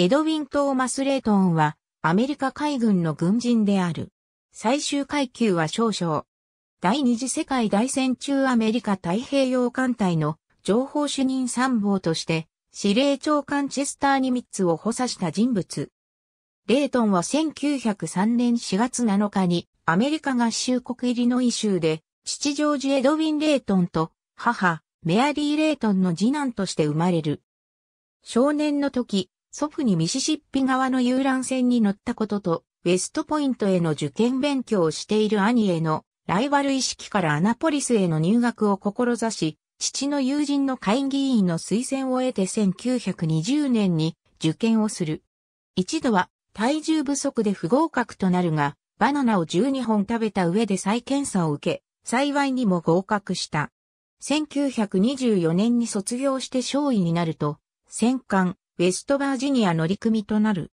エドウィン・トーマス・レイトンは、アメリカ海軍の軍人である。最終階級は少々。第二次世界大戦中アメリカ太平洋艦隊の情報主任参謀として、司令長官チェスター・ニミッツを補佐した人物。レイトンは1903年4月7日にアメリカ合衆国入りの異州で父ジョージ・エドウィン・レイトンと母メアリー・レイトンの次男として生まれる。少年の時、祖父にミシシッピ側の遊覧船に乗ったことと、ウェストポイントへの受験勉強をしている兄へのライバル意識からアナポリスへの入学を志し、父の友人の会議員の推薦を得て1920年に受験をする。一度は体重不足で不合格となるが、バナナを12本食べた上で再検査を受け、幸いにも合格した。1924年に卒業して少尉になると、戦艦、ウェストバージニア乗組となる。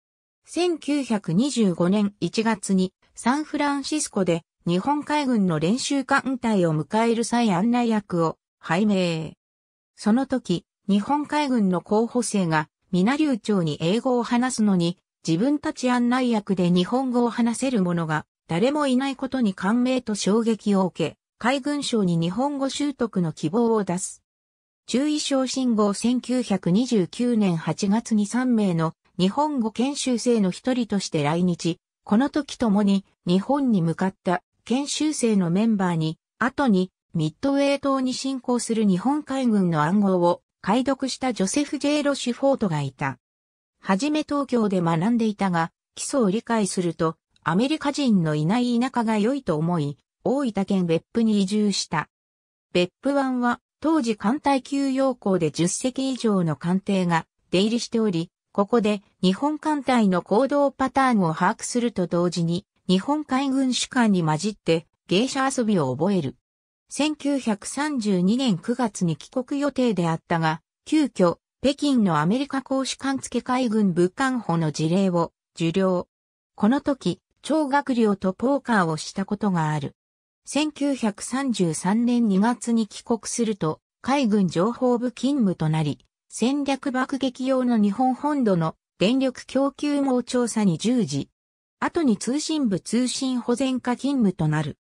1925年1月にサンフランシスコで日本海軍の練習艦隊を迎える際案内役を拝命。その時、日本海軍の候補生が皆流暢に英語を話すのに、自分たち案内役で日本語を話せる者が誰もいないことに感銘と衝撃を受け、海軍省に日本語習得の希望を出す。中医症信号1929年8月に3名の日本語研修生の一人として来日、この時ともに日本に向かった研修生のメンバーに、後にミッドウェー島に進行する日本海軍の暗号を解読したジョセフ・ジェイ・ロシュフォートがいた。はじめ東京で学んでいたが、基礎を理解すると、アメリカ人のいない田舎が良いと思い、大分県別府に移住した。別府湾は当時艦隊休養校で10隻以上の艦艇が出入りしており、ここで日本艦隊の行動パターンを把握すると同時に、日本海軍主管に混じって芸者遊びを覚える。1932年9月に帰国予定であったが、急遽、北京のアメリカ公使館付海軍武官補の事例を受領。この時、超学寮とポーカーをしたことがある。1933年2月に帰国すると、海軍情報部勤務となり、戦略爆撃用の日本本土の電力供給網調査に従事。後に通信部通信保全課勤務となる。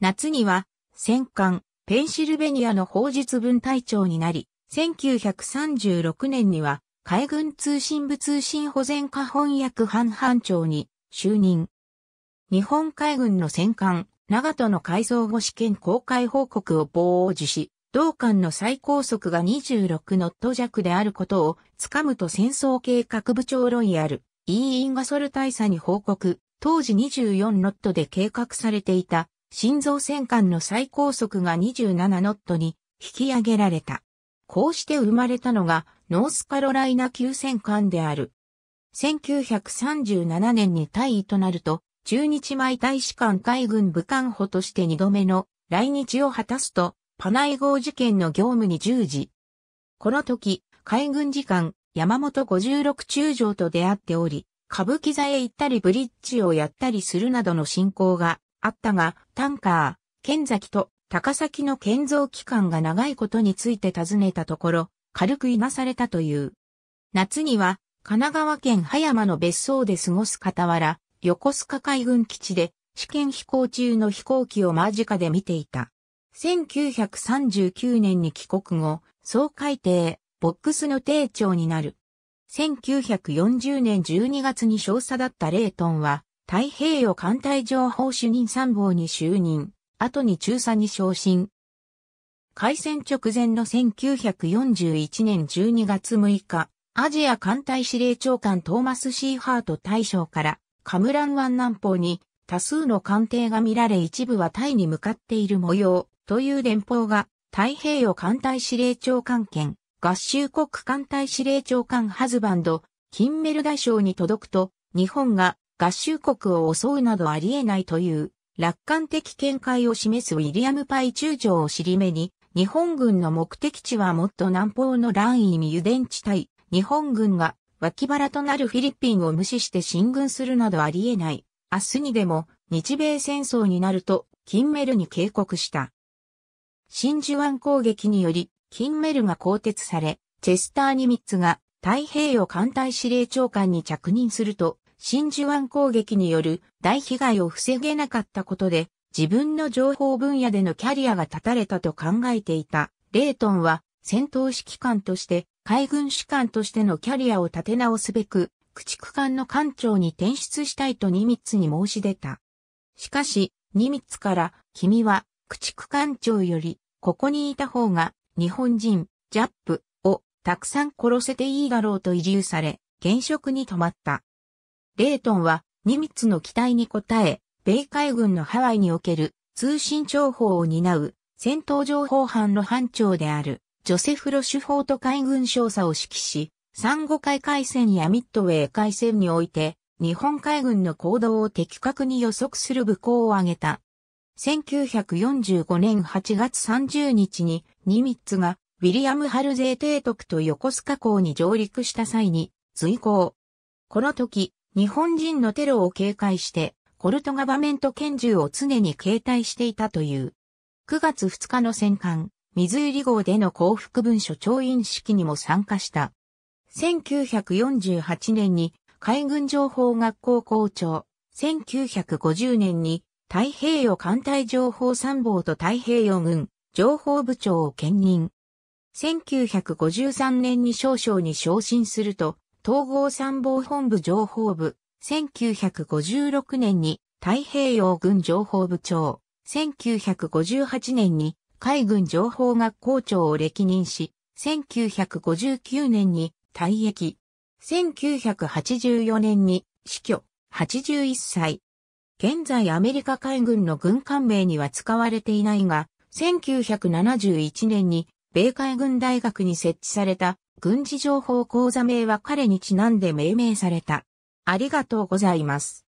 夏には、戦艦、ペンシルベニアの法術分隊長になり、1936年には、海軍通信部通信保全課翻訳班班長に就任。日本海軍の戦艦、長門の改造後試験公開報告を傍受し、同艦の最高速が26ノット弱であることを、つかむと戦争計画部長ロイヤル、イー・インガソル大佐に報告、当時24ノットで計画されていた、心臓戦艦の最高速が27ノットに引き上げられた。こうして生まれたのが、ノースカロライナ級戦艦である。1937年に退位となると、中日米大使館海軍武官補として二度目の来日を果たすと、パナイ号事件の業務に従事。この時、海軍次官、山本56中将と出会っており、歌舞伎座へ行ったりブリッジをやったりするなどの進行があったが、タンカー、剣崎と高崎の建造期間が長いことについて尋ねたところ、軽くいなされたという。夏には、神奈川県葉山の別荘で過ごす傍ら、横須賀海軍基地で試験飛行中の飛行機を間近で見ていた。1939年に帰国後、総海艇、ボックスの艇長になる。1940年12月に少佐だったレイトンは、太平洋艦隊情報主任参謀に就任、後に中佐に昇進。開戦直前の1941年12月6日、アジア艦隊司令長官トーマス・シーハート大将からカムラン湾南方に多数の艦艇が見られ一部はタイに向かっている模様という連邦が太平洋艦隊司令長官権合衆国艦隊司令長官ハズバンドキンメル外相に届くと日本が合衆国を襲うなどありえないという楽観的見解を示すウィリアム・パイ中将を尻目に日本軍の目的地はもっと南方のランイミ油田地帯日本軍が脇腹となるフィリピンを無視して進軍するなどありえない。明日にでも日米戦争になると、キンメルに警告した。真珠湾攻撃により、キンメルが更迭され、チェスター・ニミッツが太平洋艦隊司令長官に着任すると、真珠湾攻撃による大被害を防げなかったことで、自分の情報分野でのキャリアが立たれたと考えていた。レイトンは戦闘指揮官として、海軍士官としてのキャリアを立て直すべく、駆逐艦の艦長に転出したいとニミッツに申し出た。しかし、ニミッツから、君は、駆逐艦長より、ここにいた方が、日本人、ジャップ、を、たくさん殺せていいだろうと移住され、現職に止まった。レイトンは、ニミッツの期待に応え、米海軍のハワイにおける、通信情報を担う、戦闘情報班の班長である。ジョセフ・ロシュフォート海軍少佐を指揮し、産後海海戦やミッドウェー海戦において、日本海軍の行動を的確に予測する武功を挙げた。1945年8月30日に、ニミッツが、ウィリアム・ハルゼー提督と横須賀港に上陸した際に、随行。この時、日本人のテロを警戒して、コルトガバメント拳銃を常に携帯していたという。9月2日の戦艦、水入号での幸福文書調印式にも参加した。1948年に海軍情報学校校長、1950年に太平洋艦隊情報参謀と太平洋軍情報部長を兼任。1953年に少将に昇進すると、統合参謀本部情報部、1956年に太平洋軍情報部長、1958年に海軍情報学校長を歴任し、1959年に退役。1984年に死去、81歳。現在アメリカ海軍の軍艦名には使われていないが、1971年に米海軍大学に設置された軍事情報講座名は彼にちなんで命名された。ありがとうございます。